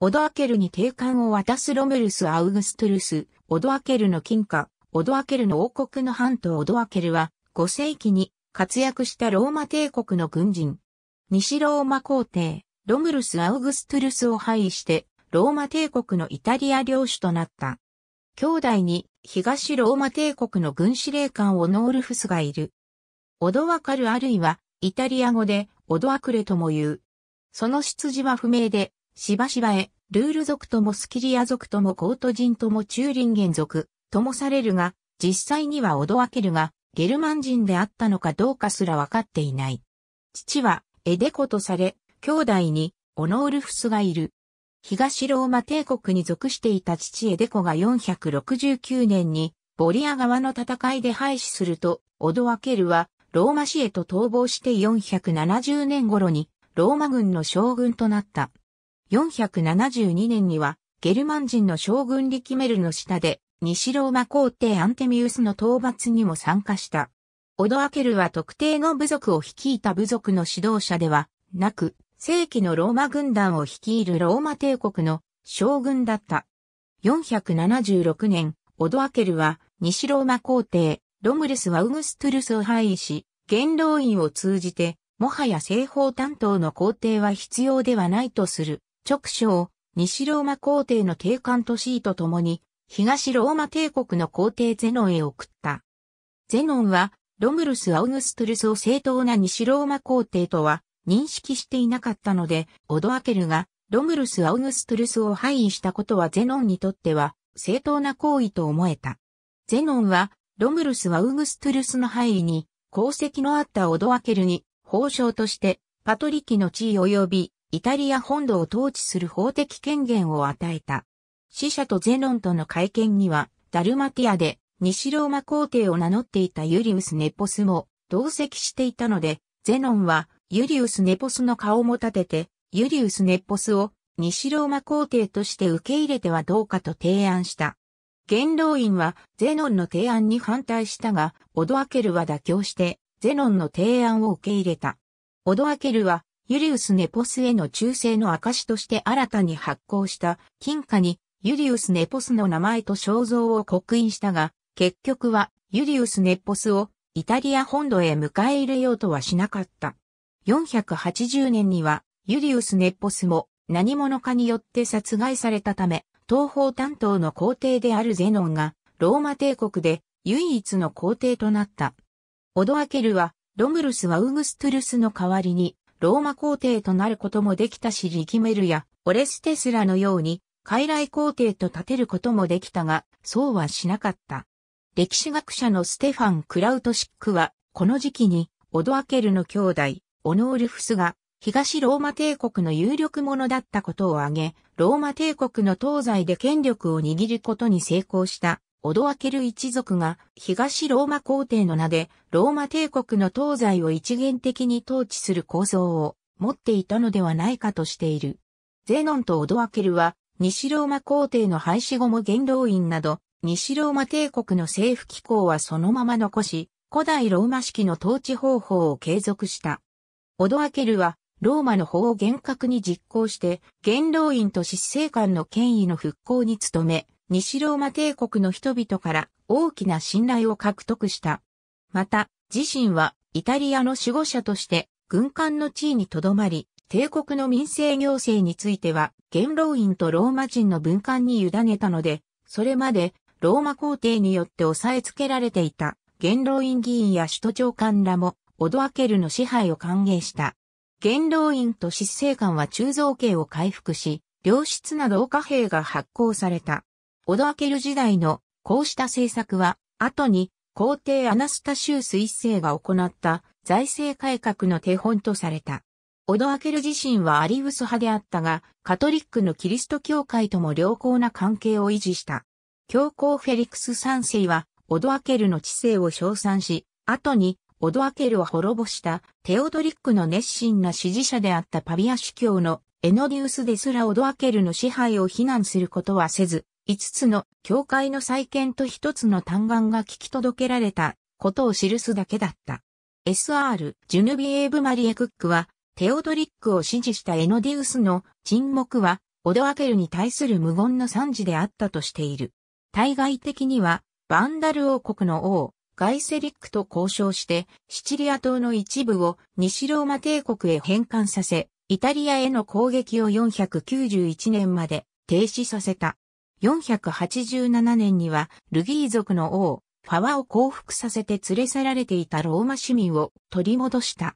オドアケルに定冠を渡すロムルス・アウグストゥルス、オドアケルの金貨、オドアケルの王国の半島オドアケルは、5世紀に活躍したローマ帝国の軍人。西ローマ皇帝、ロムルス・アウグストゥルスを廃して、ローマ帝国のイタリア領主となった。兄弟に、東ローマ帝国の軍司令官オノールフスがいる。オドアカルあるいは、イタリア語で、オドアクレとも言う。その出自は不明で、しばしばへ、ルール族ともスキリア族ともコート人ともチューリンゲン族ともされるが、実際にはオドワケルがゲルマン人であったのかどうかすらわかっていない。父はエデコとされ、兄弟にオノールフスがいる。東ローマ帝国に属していた父エデコが469年にボリア側の戦いで廃止すると、オドワケルはローマ市へと逃亡して470年頃にローマ軍の将軍となった。472年には、ゲルマン人の将軍リキメルの下で、西ローマ皇帝アンテミウスの討伐にも参加した。オドアケルは特定の部族を率いた部族の指導者ではなく、正規のローマ軍団を率いるローマ帝国の将軍だった。476年、オドアケルは西ローマ皇帝、ロムルス・はウグストゥルスを廃位し、元老院を通じて、もはや西方担当の皇帝は必要ではないとする直将、西ローマ皇帝の帝官とシーと共に、東ローマ帝国の皇帝ゼノンへ送った。ゼノンは、ロムルス・アウグストゥルスを正当な西ローマ皇帝とは認識していなかったので、オドアケルがロムルス・アウグストゥルスを廃位したことはゼノンにとっては正当な行為と思えた。ゼノンはロムルス・アウグストゥルスの廃位に功績のあったオドアケルに報奨としてパトリキの地位及びイタリア本土を統治する法的権限を与えた。死者とゼノンとの会見には、ダルマティアで西ローマ皇帝を名乗っていたユリウス・ネポスも同席していたので、ゼノンはユリウス・ネポスの顔も立てて、ユリウス・ネポスを西ローマ皇帝として受け入れてはどうかと提案した。元老院はゼノンの提案に反対したが、オドアケルは妥協して、ゼノンの提案を受け入れた。オドアケルはユリウス・ネポスへの忠誠の証として新たに発行した金貨にユリウス・ネポスの名前と肖像を刻印したが、結局はユリウス・ネポスをイタリア本土へ迎え入れようとはしなかった。480年にはユリウス・ネポスも何者かによって殺害されたため、東方担当の皇帝であるゼノンがローマ帝国で唯一の皇帝となった。オドアケルはロムルスワウグストゥルスの代わりにローマ皇帝となることもできたしリキメルやオレステスラのように傀儡皇帝と立てることもできたが、そうはしなかった。歴史学者のステファン・クラウトシックは、この時期に、オドアケルの兄弟、オノールフスが、東ローマ帝国の有力者だったことを挙げ、ローマ帝国の東西で権力を握ることに成功したオドアケル一族が東ローマ皇帝の名でローマ帝国の東西を一元的に統治する構造を持っていたのではないかとしている。ゼノンとオドアケルは西ローマ皇帝の廃止後も元老院など西ローマ帝国の政府機構はそのまま残し、古代ローマ式の統治方法を継続した。オドアケルは、ローマの法を厳格に実行して、元老院と執政官の権威の復興に努め、西ローマ帝国の人々から大きな信頼を獲得した。また、自身はイタリアの守護者として軍艦の地位にとどまり、帝国の民生行政については、元老院とローマ人の文官に委ねたので、それまでローマ皇帝によって押さえつけられていた元老院議員や首都長官らも、オドアケルの支配を歓迎した。元老院と執政官は鋳造刑を回復し、良質な同貨幣が発行された。オドアケル時代のこうした政策は、後に皇帝アナスタシウス一世が行った財政改革の手本とされた。オドアケル自身はアリウス派であったが、カトリックのキリスト教会とも良好な関係を維持した。教皇フェリクス三世は、オドアケルの知性を称賛し、後に、オドアケルを滅ぼしたテオドリックの熱心な支持者であったパビア主教のエノディウスですらオドアケルの支配を非難することはせず、5つの教会の再建と1つの嘆願が聞き届けられたことを記すだけだった。SR、ジュヌビエーブ・マリエ・クックは、テオドリックを支持したエノディウスの沈黙は、オドアケルに対する無言の惨事であったとしている。対外的には、バンダル王国の王、ガイセリックと交渉して、シチリア島の一部を西ローマ帝国へ返還させ、イタリアへの攻撃を491年まで停止させた。487年にはルギー族の王、ファワを降伏させて連れ去られていたローマ市民を取り戻した。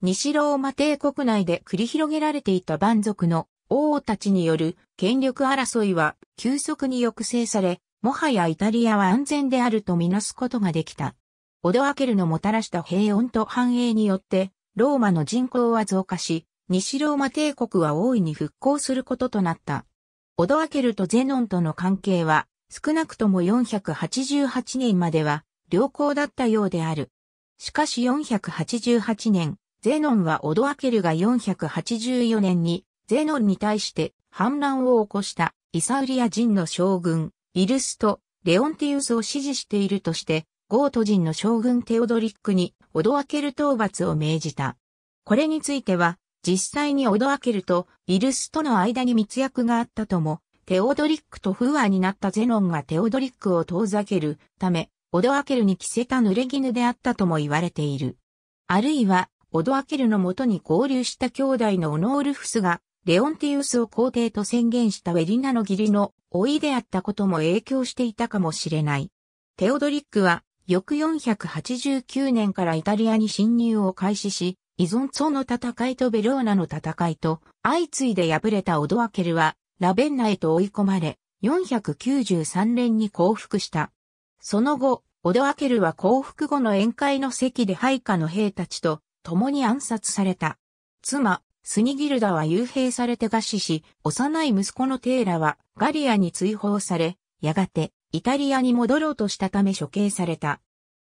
西ローマ帝国内で繰り広げられていた蛮族の王たちによる権力争いは急速に抑制され、もはやイタリアは安全であるとみなすことができた。オドアケルのもたらした平穏と繁栄によって、ローマの人口は増加し、西ローマ帝国は大いに復興することとなった。オドアケルとゼノンとの関係は、少なくとも488年までは良好だったようである。しかし488年、ゼノンはオドアケルが484年に、ゼノンに対して反乱を起こしたイサウリア人の将軍、イルスとレオンティウスを支持しているとして、ゴート人の将軍テオドリックにオドアケル討伐を命じた。これについては、実際にオドアケルとイルスとの間に密約があったとも、テオドリックと不和になったゼノンがテオドリックを遠ざけるため、オドアケルに着せた濡れ衣であったとも言われている。あるいは、オドアケルの元に合流した兄弟のオノールフスが、レオンティウスを皇帝と宣言したウェリナの義理の老いであったことも影響していたかもしれない。テオドリックは、翌489年からイタリアに侵入を開始し、依存層の戦いとベローナの戦いと、相次いで敗れたオドアケルは、ラベンナへと追い込まれ、493連に降伏した。その後、オドアケルは降伏後の宴会の席で配下の兵たちと共に暗殺された。妻、スニギルダは幽閉されて餓死し、幼い息子のテーラはガリアに追放され、やがてイタリアに戻ろうとしたため処刑された。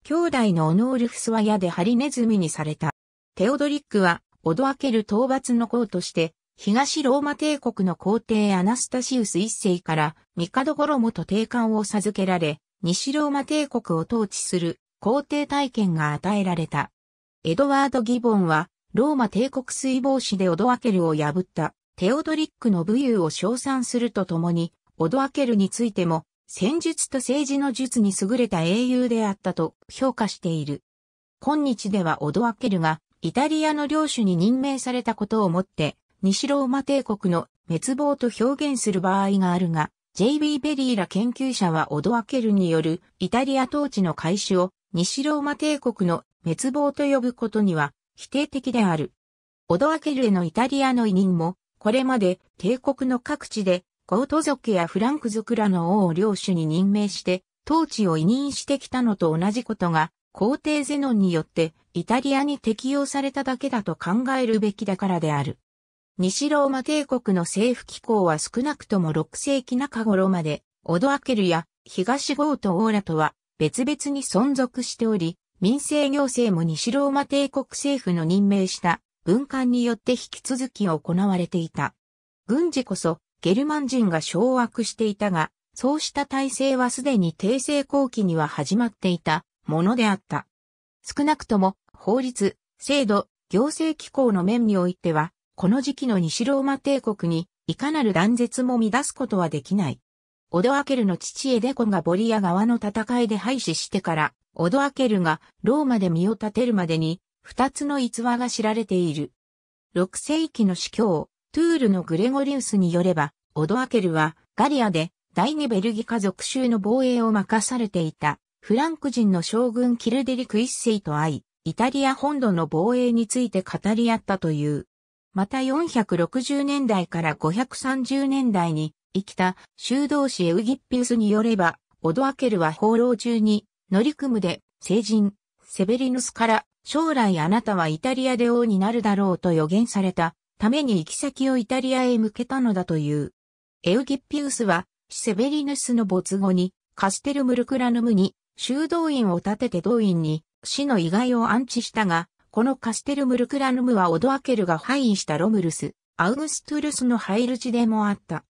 兄弟のオノールフスは矢でハリネズミにされた。テオドリックは、オドアケル討伐の功として、東ローマ帝国の皇帝アナスタシウス一世から、帝衣と帝冠を授けられ、西ローマ帝国を統治する皇帝体験が与えられた。エドワード・ギボンは、ローマ帝国水防士でオドアケルを破ったテオドリックの武勇を称賛するとともに、オドアケルについても、戦術と政治の術に優れた英雄であったと評価している。今日ではオドアケルがイタリアの領主に任命されたことをもって、西ローマ帝国の滅亡と表現する場合があるが、J.B. ベリーら研究者はオドアケルによるイタリア統治の開始を西ローマ帝国の滅亡と呼ぶことには否定的である。オドアケルへのイタリアの委任も、これまで帝国の各地でゴート族やフランク族らの王を領主に任命して、統治を委任してきたのと同じことが皇帝ゼノンによってイタリアに適用されただけだと考えるべきだからである。西ローマ帝国の政府機構は少なくとも6世紀中頃まで、オドアケルや東ゴートオーラとは別々に存続しており、民政行政も西ローマ帝国政府の任命した文官によって引き続き行われていた。軍事こそゲルマン人が掌握していたが、そうした体制はすでに帝政後期には始まっていたものであった。少なくとも、法律、制度、行政機構の面においては、この時期の西ローマ帝国に、いかなる断絶も乱すことはできない。オドアケルの父エデコがボリア側の戦いで廃止してから、オドアケルがローマで身を立てるまでに、二つの逸話が知られている。6世紀の司教、トゥールのグレゴリウスによれば、オドアケルはガリアで第二ベルギ家族州の防衛を任されていた。フランク人の将軍キルデリク一世と会い、イタリア本土の防衛について語り合ったという。また460年代から530年代に生きた修道士エウギッピウスによれば、オドアケルは放浪中に、乗り組むで、聖人、セベリヌスから、将来あなたはイタリアで王になるだろうと予言された、ために行き先をイタリアへ向けたのだという。エウギッピウスは、セベリヌスの没後に、カステルムルクラヌムに修道院を建てて道院に死の意外を安置したが、このカステルムルクラヌムはオドアケルが敗位したロムルス、アウグストゥルスの入る地でもあった。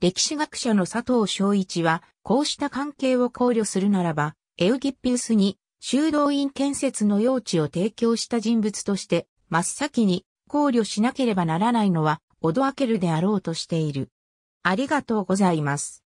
歴史学者の佐藤昭一は、こうした関係を考慮するならば、エウギッピウスに修道院建設の用地を提供した人物として、真っ先に考慮しなければならないのは、オドアケルであろうとしている。ありがとうございます。